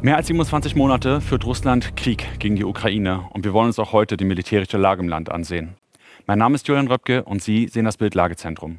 Mehr als 27 Monate führt Russland Krieg gegen die Ukraine und wir wollen uns auch heute die militärische Lage im Land ansehen. Mein Name ist Julian Röpke und Sie sehen das Bild Lagezentrum.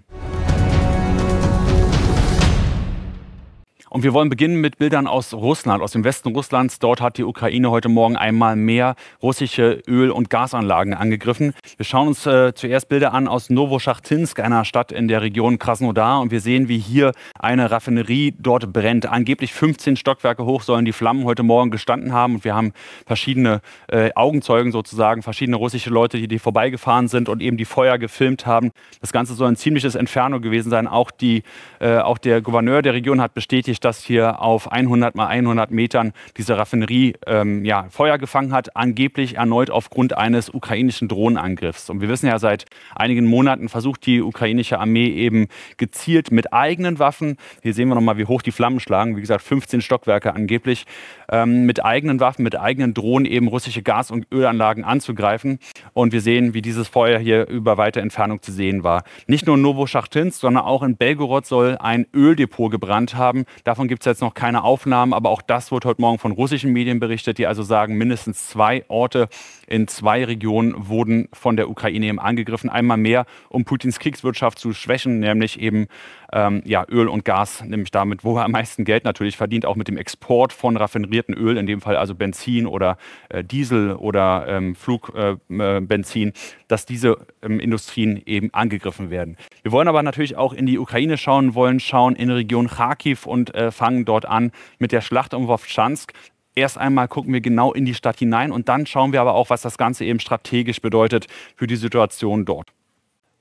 Und wir wollen beginnen mit Bildern aus Russland, aus dem Westen Russlands. Dort hat die Ukraine heute Morgen einmal mehr russische Öl- und Gasanlagen angegriffen. Wir schauen uns äh, zuerst Bilder an aus Novoschachtinsk, einer Stadt in der Region Krasnodar. Und wir sehen, wie hier eine Raffinerie dort brennt. Angeblich 15 Stockwerke hoch sollen die Flammen heute Morgen gestanden haben. Und wir haben verschiedene äh, Augenzeugen sozusagen, verschiedene russische Leute, die, die vorbeigefahren sind und eben die Feuer gefilmt haben. Das Ganze soll ein ziemliches Inferno gewesen sein. Auch, die, äh, auch der Gouverneur der Region hat bestätigt, dadurch, dass hier auf 100 mal 100 Metern diese Raffinerie ähm, ja, Feuer gefangen hat, angeblich erneut aufgrund eines ukrainischen Drohnenangriffs. Und wir wissen ja, seit einigen Monaten versucht die ukrainische Armee eben gezielt mit eigenen Waffen, hier sehen wir nochmal, wie hoch die Flammen schlagen, wie gesagt, 15 Stockwerke angeblich, ähm, mit eigenen Waffen, mit eigenen Drohnen eben russische Gas- und Ölanlagen anzugreifen. Und wir sehen, wie dieses Feuer hier über weite Entfernung zu sehen war. Nicht nur in Novoschachtinsk, sondern auch in Belgorod soll ein Öldepot gebrannt haben. Davon gibt es jetzt noch keine Aufnahmen, aber auch das wird heute Morgen von russischen Medien berichtet, die also sagen, mindestens zwei Orte in zwei Regionen wurden von der Ukraine eben angegriffen. Einmal mehr, um Putins Kriegswirtschaft zu schwächen, nämlich eben ähm, ja, Öl und Gas, nämlich damit, wo er am meisten Geld natürlich verdient, auch mit dem Export von raffinierten Öl, in dem Fall also Benzin oder äh, Diesel oder ähm, Flugbenzin. Äh, äh, Benzin dass diese ähm, Industrien eben angegriffen werden. Wir wollen aber natürlich auch in die Ukraine schauen, wollen schauen in Region Kharkiv und äh, fangen dort an mit der Schlacht um Wovchansk. Erst einmal gucken wir genau in die Stadt hinein und dann schauen wir aber auch, was das Ganze eben strategisch bedeutet für die Situation dort.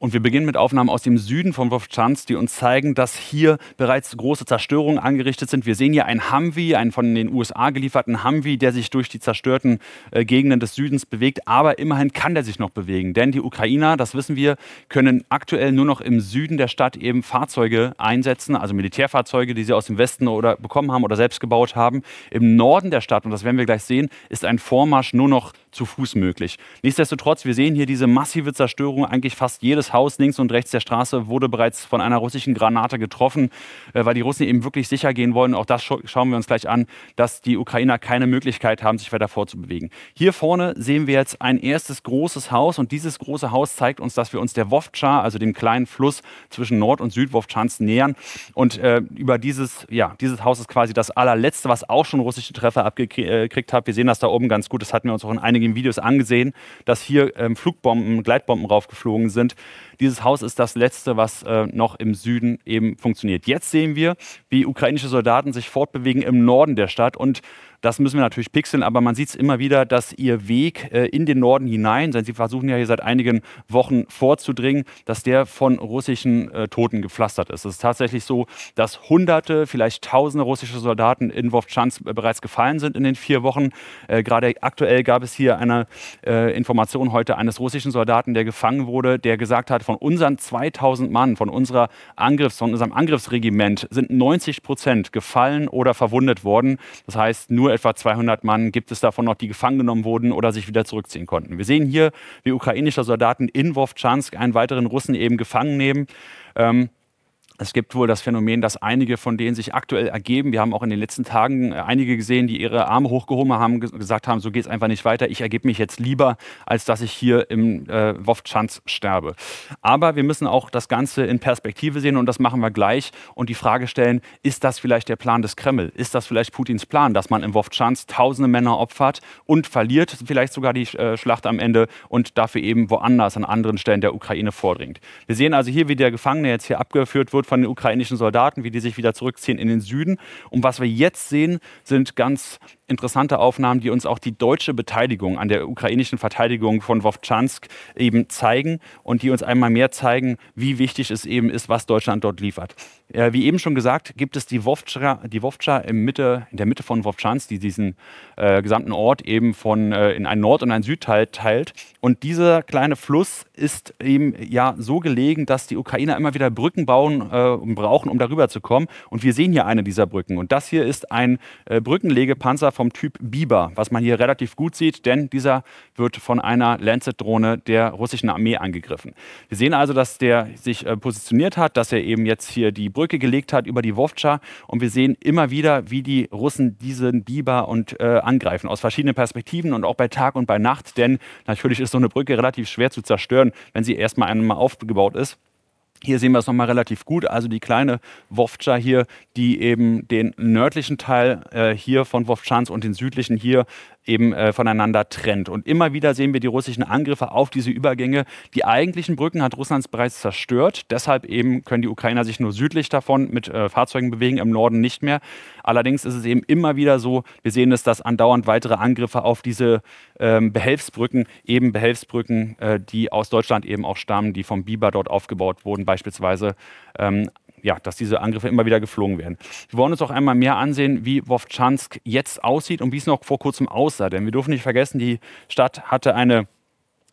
Und wir beginnen mit Aufnahmen aus dem Süden von Wovchansk, die uns zeigen, dass hier bereits große Zerstörungen angerichtet sind. Wir sehen hier einen Humvee, einen von den USA gelieferten Humvee, der sich durch die zerstörten äh, Gegenden des Südens bewegt. Aber immerhin kann der sich noch bewegen, denn die Ukrainer, das wissen wir, können aktuell nur noch im Süden der Stadt eben Fahrzeuge einsetzen, also Militärfahrzeuge, die sie aus dem Westen oder bekommen haben oder selbst gebaut haben. Im Norden der Stadt, und das werden wir gleich sehen, ist ein Vormarsch nur noch zu Fuß möglich. Nichtsdestotrotz, wir sehen hier diese massive Zerstörung. Eigentlich fast jedes Haus links und rechts der Straße wurde bereits von einer russischen Granate getroffen, äh, weil die Russen eben wirklich sicher gehen wollen. Auch das schauen wir uns gleich an, dass die Ukrainer keine Möglichkeit haben, sich weiter vorzubewegen. Hier vorne sehen wir jetzt ein erstes großes Haus und dieses große Haus zeigt uns, dass wir uns der Wovtschar, also dem kleinen Fluss zwischen Nord- und Südwovtschans, nähern. Und äh, über dieses, ja, dieses Haus ist quasi das allerletzte, was auch schon russische Treffer abgekriegt äh, hat. Wir sehen das da oben ganz gut. Das hatten wir uns auch in einigen einigen Videos angesehen, dass hier ähm, Flugbomben, Gleitbomben raufgeflogen sind. Dieses Haus ist das letzte, was äh, noch im Süden eben funktioniert. Jetzt sehen wir, wie ukrainische Soldaten sich fortbewegen im Norden der Stadt und das müssen wir natürlich pixeln, aber man sieht es immer wieder, dass ihr Weg äh, in den Norden hinein, denn sie versuchen ja hier seit einigen Wochen vorzudringen, dass der von russischen äh, Toten gepflastert ist. Es ist tatsächlich so, dass Hunderte, vielleicht Tausende russische Soldaten in Wovchansk äh, bereits gefallen sind in den vier Wochen. Äh, Gerade aktuell gab es hier eine äh, Information heute eines russischen Soldaten, der gefangen wurde, der gesagt hat, von unseren 2000 Mann, von, unserer Angriffs, von unserem Angriffsregiment sind 90 Prozent gefallen oder verwundet worden. Das heißt, nur nur etwa 200 Mann gibt es davon noch, die gefangen genommen wurden oder sich wieder zurückziehen konnten. Wir sehen hier, wie ukrainische Soldaten in Wovchansk einen weiteren Russen eben gefangen nehmen. Ähm, es gibt wohl das Phänomen, dass einige von denen sich aktuell ergeben. Wir haben auch in den letzten Tagen äh, einige gesehen, die ihre Arme hochgehoben haben, gesagt haben, so geht es einfach nicht weiter. Ich ergebe mich jetzt lieber, als dass ich hier im äh, Wovchanz sterbe. Aber wir müssen auch das Ganze in Perspektive sehen und das machen wir gleich und die Frage stellen, ist das vielleicht der Plan des Kreml? Ist das vielleicht Putins Plan, dass man im Wofchanz tausende Männer opfert und verliert vielleicht sogar die äh, Schlacht am Ende und dafür eben woanders an anderen Stellen der Ukraine vordringt? Wir sehen also hier, wie der Gefangene jetzt hier abgeführt wird von den ukrainischen Soldaten, wie die sich wieder zurückziehen in den Süden. Und was wir jetzt sehen, sind ganz interessante Aufnahmen, die uns auch die deutsche Beteiligung an der ukrainischen Verteidigung von Wovchansk eben zeigen und die uns einmal mehr zeigen, wie wichtig es eben ist, was Deutschland dort liefert. Äh, wie eben schon gesagt, gibt es die Wovcha, die Wovcha in, Mitte, in der Mitte von Wovchansk, die diesen äh, gesamten Ort eben von, äh, in einen Nord- und einen Südteil teilt. Und dieser kleine Fluss ist eben ja so gelegen, dass die Ukrainer immer wieder Brücken bauen äh, brauchen, um darüber zu kommen. Und wir sehen hier eine dieser Brücken. Und das hier ist ein äh, Brückenlegepanzer vom Typ Biber, was man hier relativ gut sieht, denn dieser wird von einer Lancet-Drohne der russischen Armee angegriffen. Wir sehen also, dass der sich äh, positioniert hat, dass er eben jetzt hier die Brücke gelegt hat über die Wovcha und wir sehen immer wieder, wie die Russen diesen Biber und äh, angreifen aus verschiedenen Perspektiven und auch bei Tag und bei Nacht, denn natürlich ist so eine Brücke relativ schwer zu zerstören, wenn sie erstmal einmal aufgebaut ist. Hier sehen wir es nochmal relativ gut. Also die kleine Wovca hier, die eben den nördlichen Teil äh, hier von Wovchans und den südlichen hier eben äh, voneinander trennt. Und immer wieder sehen wir die russischen Angriffe auf diese Übergänge. Die eigentlichen Brücken hat Russland bereits zerstört. Deshalb eben können die Ukrainer sich nur südlich davon mit äh, Fahrzeugen bewegen, im Norden nicht mehr. Allerdings ist es eben immer wieder so, wir sehen es, dass andauernd weitere Angriffe auf diese ähm, Behelfsbrücken, eben Behelfsbrücken, äh, die aus Deutschland eben auch stammen, die vom Biber dort aufgebaut wurden, beispielsweise ähm, ja, dass diese Angriffe immer wieder geflogen werden. Wir wollen uns auch einmal mehr ansehen, wie Wovchansk jetzt aussieht und wie es noch vor kurzem aussah. Denn wir dürfen nicht vergessen, die Stadt hatte eine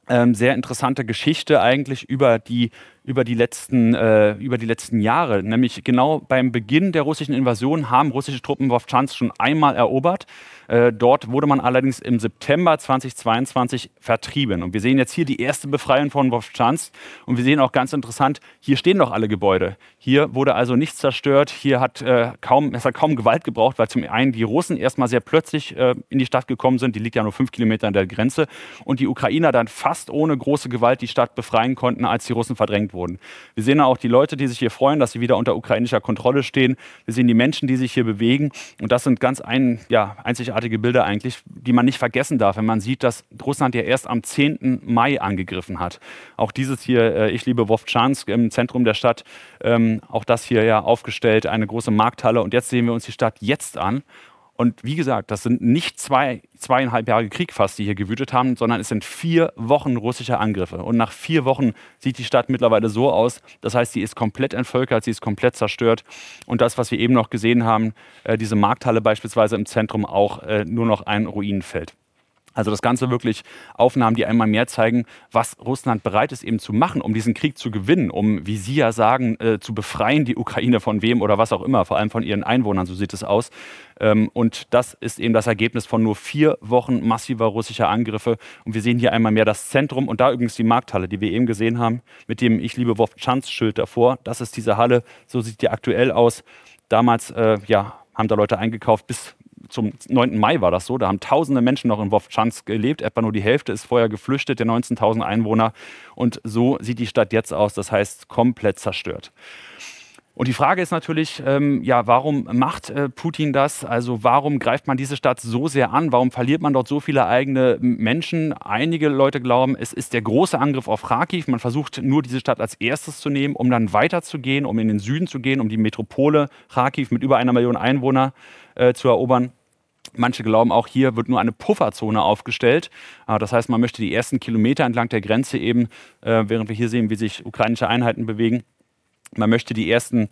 ähm, sehr interessante Geschichte eigentlich über die über die letzten, äh, über die letzten Jahre. Nämlich genau beim Beginn der russischen Invasion haben russische Truppen Wovchansk schon einmal erobert. Äh, dort wurde man allerdings im September 2022 vertrieben. Und wir sehen jetzt hier die erste Befreiung von Wovchansk. Und wir sehen auch ganz interessant, hier stehen noch alle Gebäude. Hier wurde also nichts zerstört. Hier hat äh, kaum, es hat kaum Gewalt gebraucht, weil zum einen die Russen erstmal sehr plötzlich äh, in die Stadt gekommen sind. Die liegt ja nur fünf Kilometer an der Grenze. Und die Ukrainer dann fast ohne große Gewalt die Stadt befreien konnten, als die Russen verdrängt wurden. Wir sehen auch die Leute, die sich hier freuen, dass sie wieder unter ukrainischer Kontrolle stehen. Wir sehen die Menschen, die sich hier bewegen. Und das sind ganz ein, ja, einzigartige Bilder eigentlich, die man nicht vergessen darf, wenn man sieht, dass Russland ja erst am 10. Mai angegriffen hat. Auch dieses hier, äh, ich liebe Wovchansk im Zentrum der Stadt, ähm, auch das hier ja aufgestellt, eine große Markthalle. Und jetzt sehen wir uns die Stadt jetzt an. Und wie gesagt, das sind nicht zwei, zweieinhalb Jahre Krieg fast, die hier gewütet haben, sondern es sind vier Wochen russischer Angriffe. Und nach vier Wochen sieht die Stadt mittlerweile so aus. Das heißt, sie ist komplett entvölkert, sie ist komplett zerstört. Und das, was wir eben noch gesehen haben, äh, diese Markthalle beispielsweise im Zentrum auch äh, nur noch ein Ruinenfeld. Also das Ganze wirklich Aufnahmen, die einmal mehr zeigen, was Russland bereit ist eben zu machen, um diesen Krieg zu gewinnen, um, wie Sie ja sagen, äh, zu befreien die Ukraine von wem oder was auch immer, vor allem von ihren Einwohnern, so sieht es aus. Ähm, und das ist eben das Ergebnis von nur vier Wochen massiver russischer Angriffe. Und wir sehen hier einmal mehr das Zentrum und da übrigens die Markthalle, die wir eben gesehen haben, mit dem Ich liebe Wolf Wovchanz-Schild davor. Das ist diese Halle, so sieht die aktuell aus. Damals, äh, ja, haben da Leute eingekauft bis zum 9. Mai war das so, da haben tausende Menschen noch in Wovchansk gelebt, etwa nur die Hälfte ist vorher geflüchtet, der 19.000 Einwohner. Und so sieht die Stadt jetzt aus, das heißt komplett zerstört. Und die Frage ist natürlich, ähm, ja, warum macht äh, Putin das? Also warum greift man diese Stadt so sehr an? Warum verliert man dort so viele eigene Menschen? Einige Leute glauben, es ist der große Angriff auf Kharkiv. Man versucht nur diese Stadt als erstes zu nehmen, um dann weiterzugehen, um in den Süden zu gehen, um die Metropole Kharkiv mit über einer Million Einwohner äh, zu erobern. Manche glauben auch, hier wird nur eine Pufferzone aufgestellt. Ah, das heißt, man möchte die ersten Kilometer entlang der Grenze eben, äh, während wir hier sehen, wie sich ukrainische Einheiten bewegen, man möchte die ersten,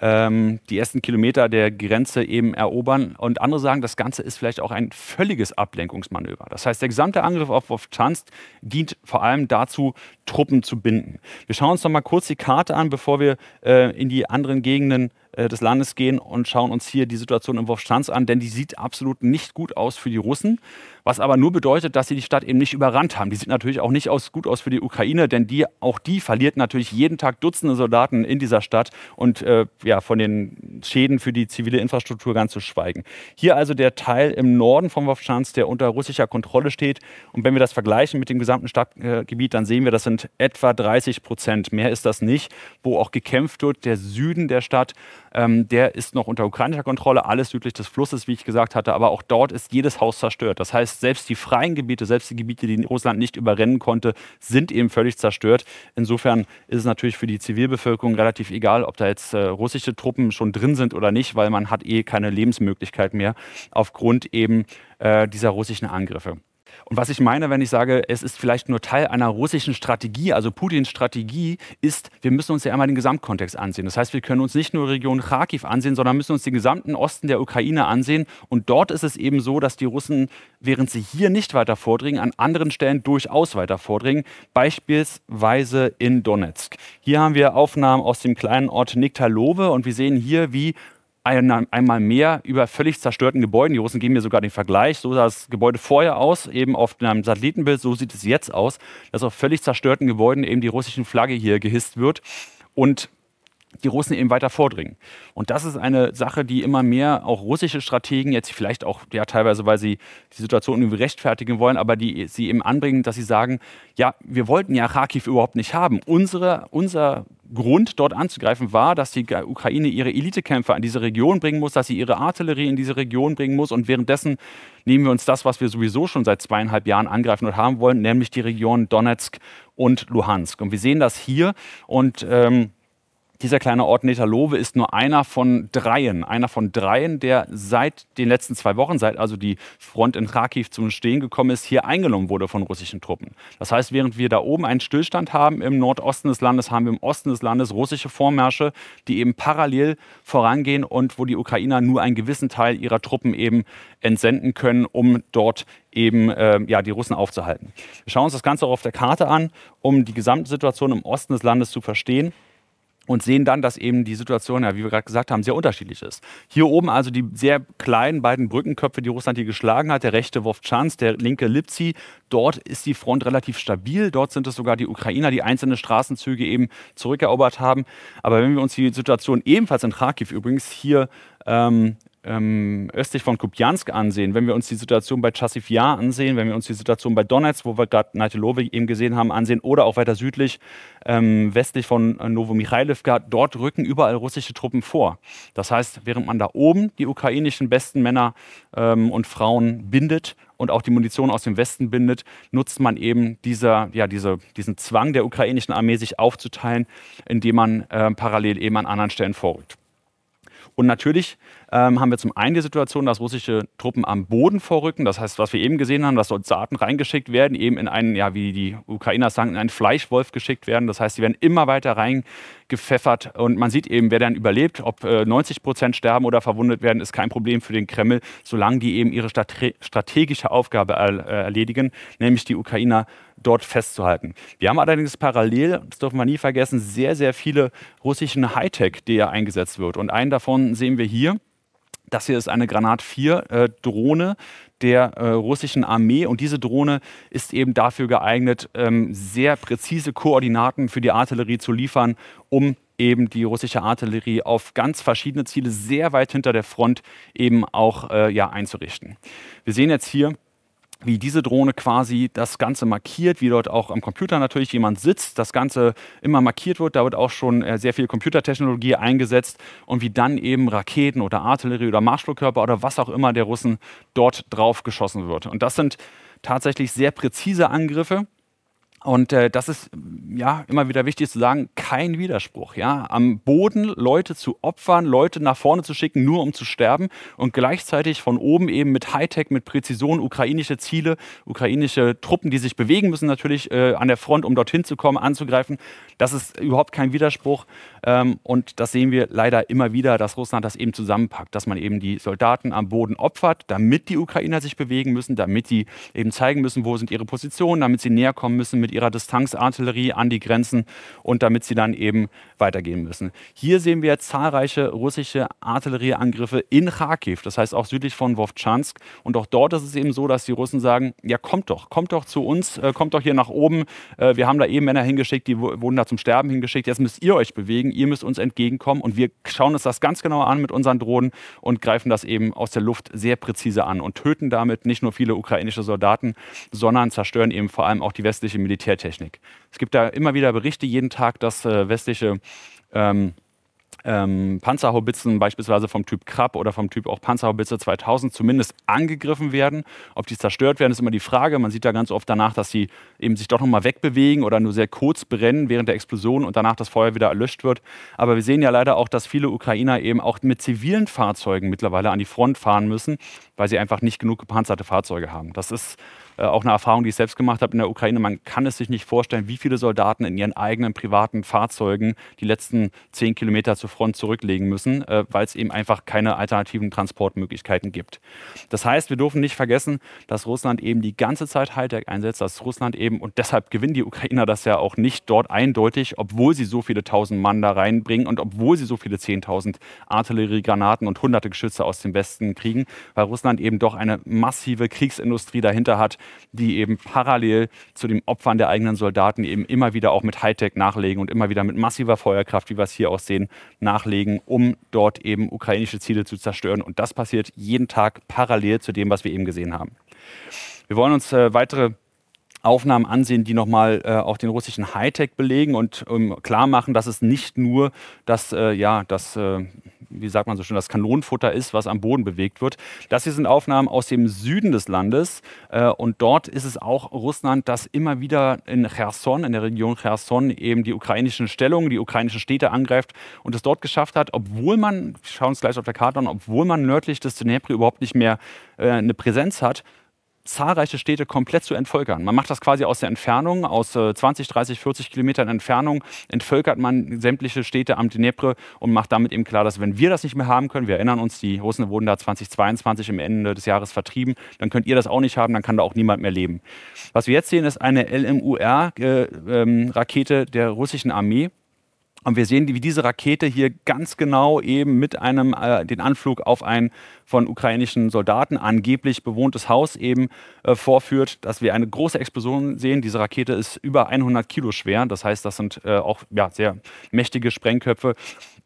ähm, die ersten Kilometer der Grenze eben erobern. Und andere sagen, das Ganze ist vielleicht auch ein völliges Ablenkungsmanöver. Das heißt, der gesamte Angriff auf Wovchansk dient vor allem dazu, Truppen zu binden. Wir schauen uns noch mal kurz die Karte an, bevor wir äh, in die anderen Gegenden äh, des Landes gehen und schauen uns hier die Situation im Wolfschanz an, denn die sieht absolut nicht gut aus für die Russen, was aber nur bedeutet, dass sie die Stadt eben nicht überrannt haben. Die sieht natürlich auch nicht aus, gut aus für die Ukraine, denn die, auch die verliert natürlich jeden Tag Dutzende Soldaten in dieser Stadt und äh, ja, von den Schäden für die zivile Infrastruktur ganz zu schweigen. Hier also der Teil im Norden von Wolfschanz, der unter russischer Kontrolle steht und wenn wir das vergleichen mit dem gesamten Stadtgebiet, dann sehen wir, das sind etwa 30 Prozent, mehr ist das nicht, wo auch gekämpft wird. Der Süden der Stadt ähm, der ist noch unter ukrainischer Kontrolle, alles südlich des Flusses, wie ich gesagt hatte, aber auch dort ist jedes Haus zerstört. Das heißt, selbst die freien Gebiete, selbst die Gebiete, die Russland nicht überrennen konnte, sind eben völlig zerstört. Insofern ist es natürlich für die Zivilbevölkerung relativ egal, ob da jetzt äh, russische Truppen schon drin sind oder nicht, weil man hat eh keine Lebensmöglichkeit mehr aufgrund eben äh, dieser russischen Angriffe. Und was ich meine, wenn ich sage, es ist vielleicht nur Teil einer russischen Strategie, also Putins Strategie, ist, wir müssen uns ja einmal den Gesamtkontext ansehen. Das heißt, wir können uns nicht nur Region Kharkiv ansehen, sondern müssen uns den gesamten Osten der Ukraine ansehen. Und dort ist es eben so, dass die Russen, während sie hier nicht weiter vordringen, an anderen Stellen durchaus weiter vordringen, beispielsweise in Donetsk. Hier haben wir Aufnahmen aus dem kleinen Ort Niktalove und wir sehen hier, wie einmal mehr über völlig zerstörten Gebäuden. Die Russen geben mir sogar den Vergleich. So sah das Gebäude vorher aus, eben auf einem Satellitenbild. So sieht es jetzt aus, dass auf völlig zerstörten Gebäuden eben die russische Flagge hier gehisst wird und die Russen eben weiter vordringen. Und das ist eine Sache, die immer mehr auch russische Strategen jetzt vielleicht auch ja teilweise, weil sie die Situation irgendwie rechtfertigen wollen, aber die sie eben anbringen, dass sie sagen, ja, wir wollten ja Kharkiv überhaupt nicht haben. Unsere, unser Grund, dort anzugreifen, war, dass die Ukraine ihre Elitekämpfer in diese Region bringen muss, dass sie ihre Artillerie in diese Region bringen muss. Und währenddessen nehmen wir uns das, was wir sowieso schon seit zweieinhalb Jahren angreifen und haben wollen, nämlich die Region Donetsk und Luhansk. Und wir sehen das hier. Und ähm, dieser kleine Ort Neterlove ist nur einer von dreien, einer von dreien, der seit den letzten zwei Wochen, seit also die Front in Kharkiv zum Stehen gekommen ist, hier eingenommen wurde von russischen Truppen. Das heißt, während wir da oben einen Stillstand haben im Nordosten des Landes, haben wir im Osten des Landes russische Vormärsche, die eben parallel vorangehen und wo die Ukrainer nur einen gewissen Teil ihrer Truppen eben entsenden können, um dort eben äh, ja, die Russen aufzuhalten. Wir schauen uns das Ganze auch auf der Karte an, um die gesamte Situation im Osten des Landes zu verstehen und sehen dann, dass eben die Situation, ja, wie wir gerade gesagt haben, sehr unterschiedlich ist. Hier oben also die sehr kleinen beiden Brückenköpfe, die Russland hier geschlagen hat, der rechte Wovchanz, der linke Lipzi. Dort ist die Front relativ stabil. Dort sind es sogar die Ukrainer, die einzelne Straßenzüge eben zurückerobert haben. Aber wenn wir uns die Situation ebenfalls in Kharkiv übrigens hier ähm, ähm, östlich von Kupjansk ansehen, wenn wir uns die Situation bei Chasivia ansehen, wenn wir uns die Situation bei Donetsk, wo wir gerade Naitelove eben gesehen haben, ansehen, oder auch weiter südlich, ähm, westlich von äh, Novomichailivka, dort rücken überall russische Truppen vor. Das heißt, während man da oben die ukrainischen besten Männer ähm, und Frauen bindet und auch die Munition aus dem Westen bindet, nutzt man eben dieser, ja, diese, diesen Zwang der ukrainischen Armee, sich aufzuteilen, indem man äh, parallel eben an anderen Stellen vorrückt. Und natürlich ähm, haben wir zum einen die Situation, dass russische Truppen am Boden vorrücken. Das heißt, was wir eben gesehen haben, dass dort Saaten reingeschickt werden, eben in einen, ja, wie die Ukrainer sagen, in einen Fleischwolf geschickt werden. Das heißt, sie werden immer weiter reingepfeffert und man sieht eben, wer dann überlebt, ob äh, 90 Prozent sterben oder verwundet werden, ist kein Problem für den Kreml, solange die eben ihre strate strategische Aufgabe er äh, erledigen, nämlich die Ukrainer dort festzuhalten. Wir haben allerdings parallel, das dürfen wir nie vergessen, sehr, sehr viele russischen Hightech, der eingesetzt wird. Und einen davon sehen wir hier. Das hier ist eine Granat 4-Drohne äh, der äh, russischen Armee. Und diese Drohne ist eben dafür geeignet, ähm, sehr präzise Koordinaten für die Artillerie zu liefern, um eben die russische Artillerie auf ganz verschiedene Ziele sehr weit hinter der Front eben auch äh, ja, einzurichten. Wir sehen jetzt hier wie diese Drohne quasi das Ganze markiert, wie dort auch am Computer natürlich jemand sitzt, das Ganze immer markiert wird. Da wird auch schon äh, sehr viel Computertechnologie eingesetzt und wie dann eben Raketen oder Artillerie oder Marschflugkörper oder was auch immer der Russen dort drauf geschossen wird. Und das sind tatsächlich sehr präzise Angriffe. Und äh, das ist ja immer wieder wichtig zu sagen, kein Widerspruch. Ja? Am Boden Leute zu opfern, Leute nach vorne zu schicken, nur um zu sterben und gleichzeitig von oben eben mit Hightech, mit Präzision ukrainische Ziele, ukrainische Truppen, die sich bewegen müssen natürlich äh, an der Front, um dorthin zu kommen, anzugreifen. Das ist überhaupt kein Widerspruch. Ähm, und das sehen wir leider immer wieder, dass Russland das eben zusammenpackt, dass man eben die Soldaten am Boden opfert, damit die Ukrainer sich bewegen müssen, damit sie eben zeigen müssen, wo sind ihre Positionen, damit sie näher kommen müssen mit ihrer Distanzartillerie an die Grenzen und damit sie dann eben weitergehen müssen. Hier sehen wir zahlreiche russische Artillerieangriffe in Kharkiv, das heißt auch südlich von Wovchansk. Und auch dort ist es eben so, dass die Russen sagen, ja kommt doch, kommt doch zu uns, äh, kommt doch hier nach oben. Äh, wir haben da eben Männer hingeschickt, die wurden da zum Sterben hingeschickt. Jetzt müsst ihr euch bewegen, ihr müsst uns entgegenkommen. Und wir schauen uns das ganz genau an mit unseren Drohnen und greifen das eben aus der Luft sehr präzise an und töten damit nicht nur viele ukrainische Soldaten, sondern zerstören eben vor allem auch die westliche Militärtechnik. Es gibt da immer wieder Berichte jeden Tag, dass äh, westliche ähm, ähm, Panzerhaubitzen beispielsweise vom Typ Krab oder vom Typ auch Panzerhaubitze 2000 zumindest angegriffen werden. Ob die zerstört werden, ist immer die Frage. Man sieht da ganz oft danach, dass sie eben sich doch nochmal wegbewegen oder nur sehr kurz brennen während der Explosion und danach das Feuer wieder erlöscht wird. Aber wir sehen ja leider auch, dass viele Ukrainer eben auch mit zivilen Fahrzeugen mittlerweile an die Front fahren müssen, weil sie einfach nicht genug gepanzerte Fahrzeuge haben. Das ist äh, auch eine Erfahrung, die ich selbst gemacht habe in der Ukraine. Man kann es sich nicht vorstellen, wie viele Soldaten in ihren eigenen privaten Fahrzeugen die letzten zehn Kilometer zur Front zurücklegen müssen, äh, weil es eben einfach keine alternativen Transportmöglichkeiten gibt. Das heißt, wir dürfen nicht vergessen, dass Russland eben die ganze Zeit Hightech einsetzt, dass Russland eben, und deshalb gewinnen die Ukrainer das ja auch nicht dort eindeutig, obwohl sie so viele tausend Mann da reinbringen und obwohl sie so viele zehntausend Artilleriegranaten und hunderte Geschütze aus dem Westen kriegen, weil Russland eben doch eine massive Kriegsindustrie dahinter hat, die eben parallel zu den Opfern der eigenen Soldaten eben immer wieder auch mit Hightech nachlegen und immer wieder mit massiver Feuerkraft, wie wir es hier auch sehen, nachlegen, um dort eben ukrainische Ziele zu zerstören. Und das passiert jeden Tag parallel zu dem, was wir eben gesehen haben. Wir wollen uns äh, weitere Aufnahmen ansehen, die nochmal äh, auch den russischen Hightech belegen und ähm, klar machen, dass es nicht nur das, äh, ja, das äh, wie sagt man so schön, das Kanonenfutter ist, was am Boden bewegt wird. Das hier sind Aufnahmen aus dem Süden des Landes äh, und dort ist es auch Russland, das immer wieder in Cherson, in der Region Cherson, eben die ukrainischen Stellungen, die ukrainischen Städte angreift und es dort geschafft hat, obwohl man, wir schauen uns gleich auf der Karte an, obwohl man nördlich des Dnepr überhaupt nicht mehr äh, eine Präsenz hat, zahlreiche Städte komplett zu entvölkern. Man macht das quasi aus der Entfernung, aus 20, 30, 40 Kilometern Entfernung entvölkert man sämtliche Städte am Dnepr und macht damit eben klar, dass wenn wir das nicht mehr haben können, wir erinnern uns, die Russen wurden da 2022 im Ende des Jahres vertrieben, dann könnt ihr das auch nicht haben, dann kann da auch niemand mehr leben. Was wir jetzt sehen, ist eine LMUR-Rakete äh, ähm, der russischen Armee, und wir sehen, wie diese Rakete hier ganz genau eben mit einem, äh, den Anflug auf ein von ukrainischen Soldaten angeblich bewohntes Haus eben äh, vorführt, dass wir eine große Explosion sehen. Diese Rakete ist über 100 Kilo schwer. Das heißt, das sind äh, auch ja, sehr mächtige Sprengköpfe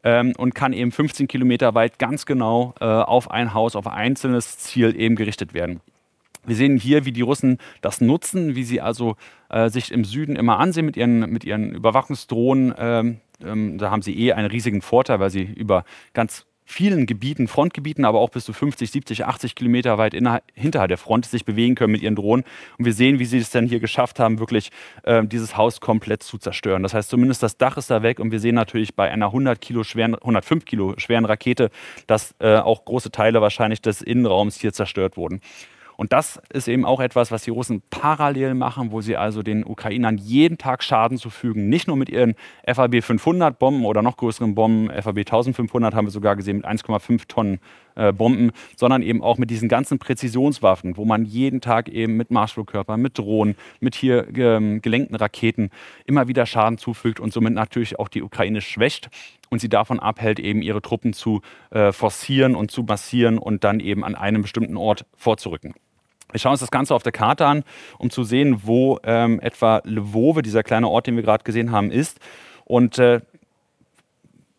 ähm, und kann eben 15 Kilometer weit ganz genau äh, auf ein Haus, auf ein einzelnes Ziel eben gerichtet werden. Wir sehen hier, wie die Russen das nutzen, wie sie also äh, sich im Süden immer ansehen mit ihren, mit ihren Überwachungsdrohnen, äh, ähm, da haben sie eh einen riesigen Vorteil, weil sie über ganz vielen Gebieten, Frontgebieten, aber auch bis zu 50, 70, 80 Kilometer weit innerhalb, hinterhalb der Front sich bewegen können mit ihren Drohnen. Und wir sehen, wie sie es denn hier geschafft haben, wirklich äh, dieses Haus komplett zu zerstören. Das heißt, zumindest das Dach ist da weg und wir sehen natürlich bei einer 100 Kilo schweren, 105 Kilo schweren Rakete, dass äh, auch große Teile wahrscheinlich des Innenraums hier zerstört wurden. Und das ist eben auch etwas, was die Russen parallel machen, wo sie also den Ukrainern jeden Tag Schaden zufügen, nicht nur mit ihren FAB 500 Bomben oder noch größeren Bomben, FAB 1500 haben wir sogar gesehen mit 1,5 Tonnen äh, Bomben, sondern eben auch mit diesen ganzen Präzisionswaffen, wo man jeden Tag eben mit Marschflugkörpern, mit Drohnen, mit hier ähm, gelenkten Raketen immer wieder Schaden zufügt und somit natürlich auch die Ukraine schwächt und sie davon abhält, eben ihre Truppen zu äh, forcieren und zu massieren und dann eben an einem bestimmten Ort vorzurücken. Wir schauen uns das Ganze auf der Karte an, um zu sehen, wo ähm, etwa Lwove, dieser kleine Ort, den wir gerade gesehen haben, ist. Und äh,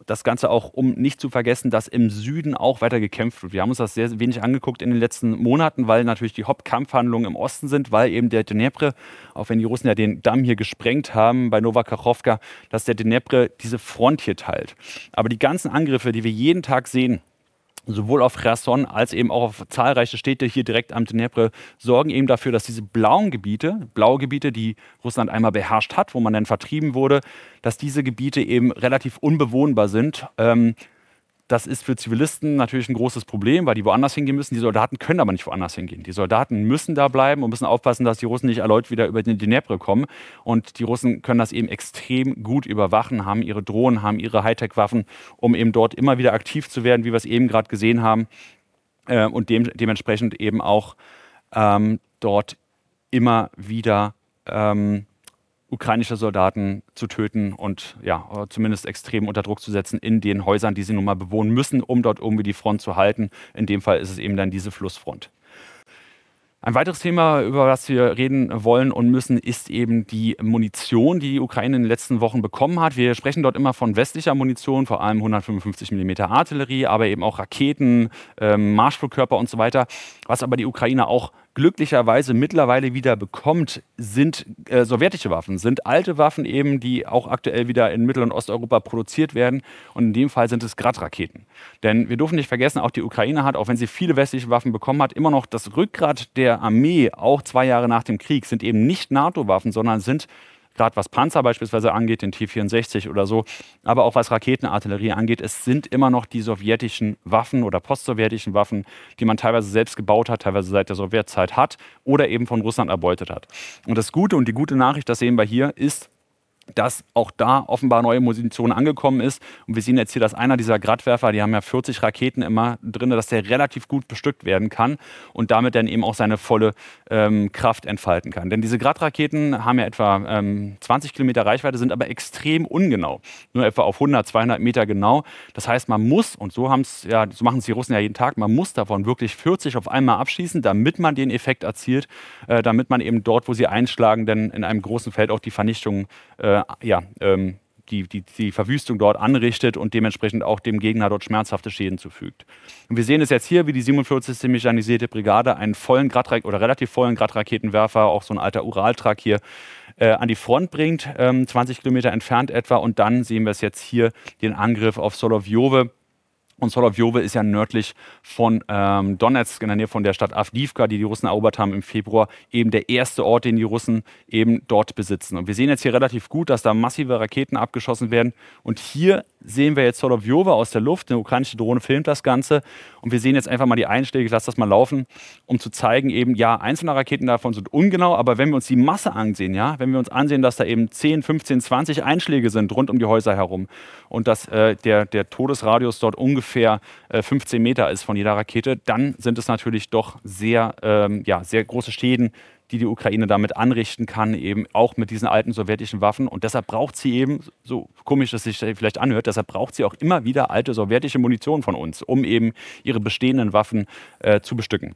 das Ganze auch, um nicht zu vergessen, dass im Süden auch weiter gekämpft wird. Wir haben uns das sehr wenig angeguckt in den letzten Monaten, weil natürlich die Hauptkampfhandlungen im Osten sind, weil eben der Dnepr, auch wenn die Russen ja den Damm hier gesprengt haben bei Novakachowka, dass der Dnepr diese Front hier teilt. Aber die ganzen Angriffe, die wir jeden Tag sehen, sowohl auf Cherson als eben auch auf zahlreiche Städte hier direkt am Dnepr sorgen eben dafür, dass diese blauen Gebiete, blaue Gebiete, die Russland einmal beherrscht hat, wo man dann vertrieben wurde, dass diese Gebiete eben relativ unbewohnbar sind. Ähm, das ist für Zivilisten natürlich ein großes Problem, weil die woanders hingehen müssen. Die Soldaten können aber nicht woanders hingehen. Die Soldaten müssen da bleiben und müssen aufpassen, dass die Russen nicht erneut wieder über den Dnepr kommen. Und die Russen können das eben extrem gut überwachen, haben ihre Drohnen, haben ihre Hightech-Waffen, um eben dort immer wieder aktiv zu werden, wie wir es eben gerade gesehen haben. Äh, und dem, dementsprechend eben auch ähm, dort immer wieder ähm, ukrainische Soldaten zu töten und ja, zumindest extrem unter Druck zu setzen in den Häusern, die sie nun mal bewohnen müssen, um dort irgendwie die Front zu halten. In dem Fall ist es eben dann diese Flussfront. Ein weiteres Thema, über das wir reden wollen und müssen, ist eben die Munition, die die Ukraine in den letzten Wochen bekommen hat. Wir sprechen dort immer von westlicher Munition, vor allem 155 mm Artillerie, aber eben auch Raketen, ähm, Marschflugkörper und so weiter. Was aber die Ukraine auch glücklicherweise mittlerweile wieder bekommt, sind äh, sowjetische Waffen, sind alte Waffen eben, die auch aktuell wieder in Mittel- und Osteuropa produziert werden. Und in dem Fall sind es Grad-Raketen. Denn wir dürfen nicht vergessen, auch die Ukraine hat, auch wenn sie viele westliche Waffen bekommen hat, immer noch das Rückgrat der Armee, auch zwei Jahre nach dem Krieg, sind eben nicht NATO-Waffen, sondern sind Gerade was Panzer beispielsweise angeht, den T-64 oder so, aber auch was Raketenartillerie angeht, es sind immer noch die sowjetischen Waffen oder postsowjetischen Waffen, die man teilweise selbst gebaut hat, teilweise seit der Sowjetzeit hat oder eben von Russland erbeutet hat. Und das Gute und die gute Nachricht, das sehen wir hier, ist, dass auch da offenbar neue Munition angekommen ist. Und wir sehen jetzt hier, dass einer dieser Gradwerfer, die haben ja 40 Raketen immer drin, dass der relativ gut bestückt werden kann und damit dann eben auch seine volle ähm, Kraft entfalten kann. Denn diese Gradraketen haben ja etwa ähm, 20 Kilometer Reichweite, sind aber extrem ungenau. Nur etwa auf 100, 200 Meter genau. Das heißt, man muss, und so, ja, so machen es die Russen ja jeden Tag, man muss davon wirklich 40 auf einmal abschießen, damit man den Effekt erzielt, äh, damit man eben dort, wo sie einschlagen, dann in einem großen Feld auch die Vernichtung äh, äh, ja, ähm, die, die, die, Verwüstung dort anrichtet und dementsprechend auch dem Gegner dort schmerzhafte Schäden zufügt. Und wir sehen es jetzt hier, wie die 47. Mechanisierte Brigade einen vollen Gradrak oder relativ vollen Gradraketenwerfer, auch so ein alter Uraltrak hier, äh, an die Front bringt, ähm, 20 Kilometer entfernt etwa. Und dann sehen wir es jetzt hier, den Angriff auf Solovjove und Solovjovo ist ja nördlich von ähm, Donetsk, in der Nähe von der Stadt Avdivka, die die Russen erobert haben im Februar, eben der erste Ort, den die Russen eben dort besitzen. Und wir sehen jetzt hier relativ gut, dass da massive Raketen abgeschossen werden. Und hier sehen wir jetzt Solovjova aus der Luft, eine ukrainische Drohne filmt das Ganze und wir sehen jetzt einfach mal die Einschläge, ich lasse das mal laufen, um zu zeigen eben, ja, einzelne Raketen davon sind ungenau, aber wenn wir uns die Masse ansehen, ja, wenn wir uns ansehen, dass da eben 10, 15, 20 Einschläge sind rund um die Häuser herum und dass äh, der, der Todesradius dort ungefähr äh, 15 Meter ist von jeder Rakete, dann sind es natürlich doch sehr, ähm, ja, sehr große Schäden die die Ukraine damit anrichten kann, eben auch mit diesen alten sowjetischen Waffen. Und deshalb braucht sie eben, so komisch es sich vielleicht anhört, deshalb braucht sie auch immer wieder alte sowjetische Munition von uns, um eben ihre bestehenden Waffen äh, zu bestücken.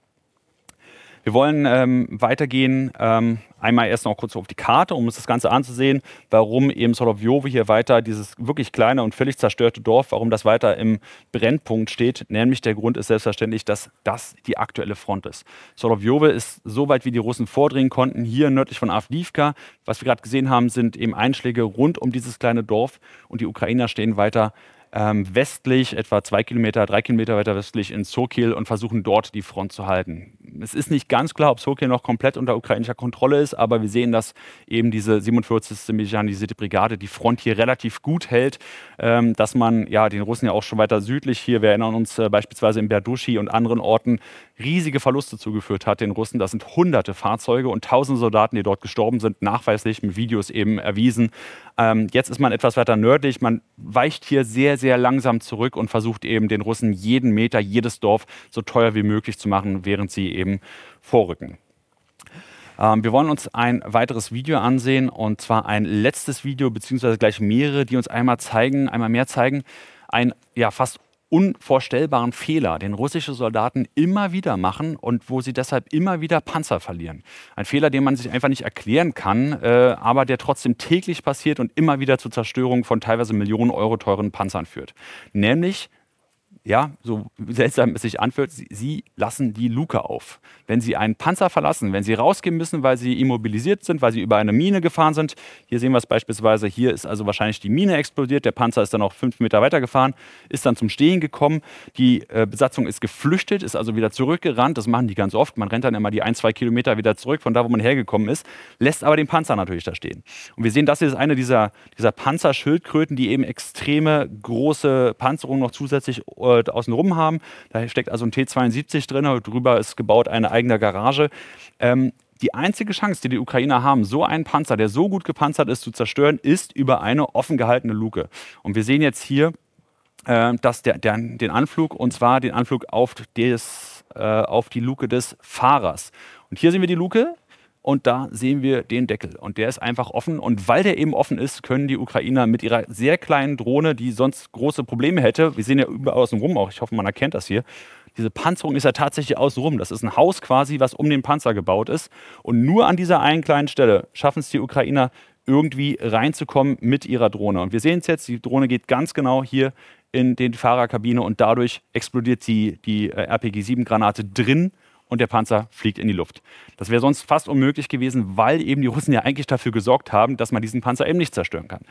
Wir wollen ähm, weitergehen, ähm, einmal erst noch kurz auf die Karte, um uns das Ganze anzusehen, warum eben Solovjovo hier weiter, dieses wirklich kleine und völlig zerstörte Dorf, warum das weiter im Brennpunkt steht. Nämlich der Grund ist selbstverständlich, dass das die aktuelle Front ist. Solovjovo ist so weit, wie die Russen vordringen konnten, hier nördlich von Avdivka. Was wir gerade gesehen haben, sind eben Einschläge rund um dieses kleine Dorf und die Ukrainer stehen weiter ähm, westlich, etwa zwei Kilometer, drei Kilometer weiter westlich in Sokil und versuchen dort die Front zu halten. Es ist nicht ganz klar, ob Sokil noch komplett unter ukrainischer Kontrolle ist, aber wir sehen, dass eben diese 47. Mechanisierte Brigade die Front hier relativ gut hält, ähm, dass man ja den Russen ja auch schon weiter südlich hier, wir erinnern uns äh, beispielsweise in Berduschi und anderen Orten, riesige Verluste zugeführt hat den Russen. Das sind hunderte Fahrzeuge und tausende Soldaten, die dort gestorben sind, nachweislich mit Videos eben erwiesen. Ähm, jetzt ist man etwas weiter nördlich, man weicht hier sehr, sehr, sehr langsam zurück und versucht eben den Russen jeden Meter, jedes Dorf so teuer wie möglich zu machen, während sie eben vorrücken. Ähm, wir wollen uns ein weiteres Video ansehen und zwar ein letztes Video, beziehungsweise gleich mehrere, die uns einmal zeigen, einmal mehr zeigen, ein ja fast unvorstellbaren Fehler, den russische Soldaten immer wieder machen und wo sie deshalb immer wieder Panzer verlieren. Ein Fehler, den man sich einfach nicht erklären kann, äh, aber der trotzdem täglich passiert und immer wieder zur Zerstörung von teilweise Millionen Euro teuren Panzern führt. Nämlich ja, so seltsam es sich anfühlt, sie, sie, lassen die Luke auf. Wenn sie einen Panzer verlassen, wenn sie rausgehen müssen, weil sie immobilisiert sind, weil sie über eine Mine gefahren sind. Hier sehen wir es beispielsweise, hier ist also wahrscheinlich die Mine explodiert, der Panzer ist dann auch fünf Meter weiter gefahren, ist dann zum Stehen gekommen, die äh, Besatzung ist geflüchtet, ist also wieder zurückgerannt, das machen die ganz oft, man rennt dann immer die ein, zwei Kilometer wieder zurück von da, wo man hergekommen ist, lässt aber den Panzer natürlich da stehen. Und wir sehen, das hier ist eine dieser, dieser Panzerschildkröten, die eben extreme große Panzerung noch zusätzlich äh, äh, außenrum haben. Da steckt also ein T-72 drin, drüber ist gebaut eine eigene Garage. Ähm, die einzige Chance, die die Ukrainer haben, so einen Panzer, der so gut gepanzert ist, zu zerstören, ist über eine offen gehaltene Luke. Und wir sehen jetzt hier, äh, dass der, der, den Anflug, und zwar den Anflug auf, des, äh, auf die Luke des Fahrers. Und hier sehen wir die Luke, und da sehen wir den Deckel. Und der ist einfach offen. Und weil der eben offen ist, können die Ukrainer mit ihrer sehr kleinen Drohne, die sonst große Probleme hätte, wir sehen ja überall außen rum auch, ich hoffe, man erkennt das hier, diese Panzerung ist ja tatsächlich außen rum. Das ist ein Haus quasi, was um den Panzer gebaut ist. Und nur an dieser einen kleinen Stelle schaffen es die Ukrainer, irgendwie reinzukommen mit ihrer Drohne. Und wir sehen es jetzt, die Drohne geht ganz genau hier in die Fahrerkabine und dadurch explodiert die, die äh, RPG-7-Granate drin und der Panzer fliegt in die Luft. Das wäre sonst fast unmöglich gewesen, weil eben die Russen ja eigentlich dafür gesorgt haben, dass man diesen Panzer eben nicht zerstören kann.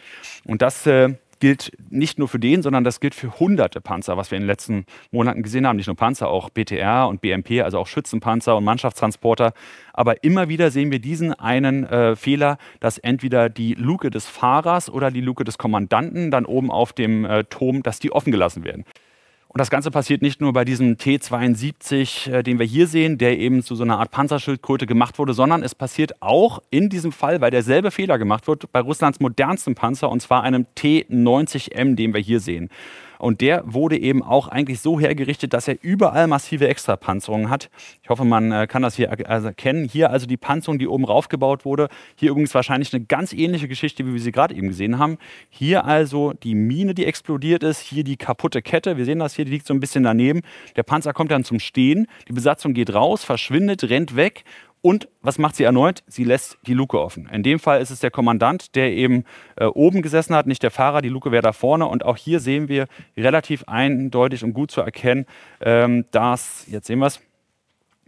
Und das äh, gilt nicht nur für den, sondern das gilt für hunderte Panzer, was wir in den letzten Monaten gesehen haben. Nicht nur Panzer, auch BTR und BMP, also auch Schützenpanzer und Mannschaftstransporter. Aber immer wieder sehen wir diesen einen äh, Fehler, dass entweder die Luke des Fahrers oder die Luke des Kommandanten dann oben auf dem äh, Turm, dass die offen gelassen werden. Und das Ganze passiert nicht nur bei diesem T-72, äh, den wir hier sehen, der eben zu so einer Art Panzerschildkröte gemacht wurde, sondern es passiert auch in diesem Fall, weil derselbe Fehler gemacht wird, bei Russlands modernstem Panzer, und zwar einem T-90M, den wir hier sehen. Und der wurde eben auch eigentlich so hergerichtet, dass er überall massive Extrapanzerungen hat. Ich hoffe, man äh, kann das hier also erkennen. Hier also die Panzerung, die oben raufgebaut wurde. Hier übrigens wahrscheinlich eine ganz ähnliche Geschichte, wie wir sie gerade eben gesehen haben. Hier also die Mine, die explodiert ist. Hier die kaputte Kette. Wir sehen das hier, die liegt so ein bisschen daneben. Der Panzer kommt dann zum Stehen. Die Besatzung geht raus, verschwindet, rennt weg und was macht sie erneut? Sie lässt die Luke offen. In dem Fall ist es der Kommandant, der eben äh, oben gesessen hat, nicht der Fahrer. Die Luke wäre da vorne. Und auch hier sehen wir relativ eindeutig und gut zu erkennen, ähm, dass, jetzt sehen wir es,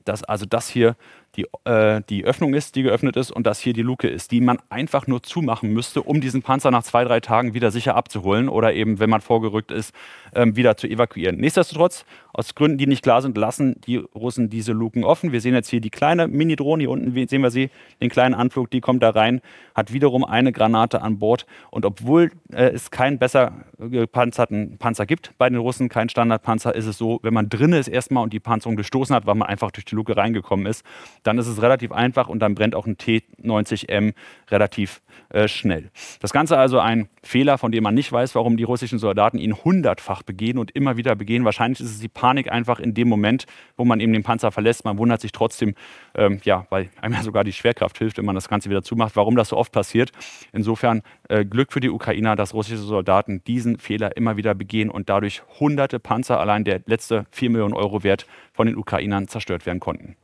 dass also das hier die, äh, die Öffnung ist, die geöffnet ist und dass hier die Luke ist, die man einfach nur zumachen müsste, um diesen Panzer nach zwei, drei Tagen wieder sicher abzuholen oder eben, wenn man vorgerückt ist, ähm, wieder zu evakuieren. Nichtsdestotrotz aus Gründen, die nicht klar sind, lassen die Russen diese Luken offen. Wir sehen jetzt hier die kleine Mini-Drohne, hier unten sehen wir sie, den kleinen Anflug, die kommt da rein, hat wiederum eine Granate an Bord. Und obwohl äh, es keinen besser gepanzerten Panzer gibt bei den Russen, keinen Standardpanzer, ist es so, wenn man drin ist erstmal und die Panzerung gestoßen hat, weil man einfach durch die Luke reingekommen ist, dann ist es relativ einfach und dann brennt auch ein T-90M relativ äh, schnell. Das Ganze also ein Fehler, von dem man nicht weiß, warum die russischen Soldaten ihn hundertfach begehen und immer wieder begehen. Wahrscheinlich ist es die Panzerung, Panik einfach in dem Moment, wo man eben den Panzer verlässt. Man wundert sich trotzdem, ähm, ja, weil einem ja sogar die Schwerkraft hilft, wenn man das Ganze wieder zumacht, warum das so oft passiert. Insofern äh, Glück für die Ukrainer, dass russische Soldaten diesen Fehler immer wieder begehen und dadurch hunderte Panzer, allein der letzte 4 Millionen Euro wert, von den Ukrainern zerstört werden konnten.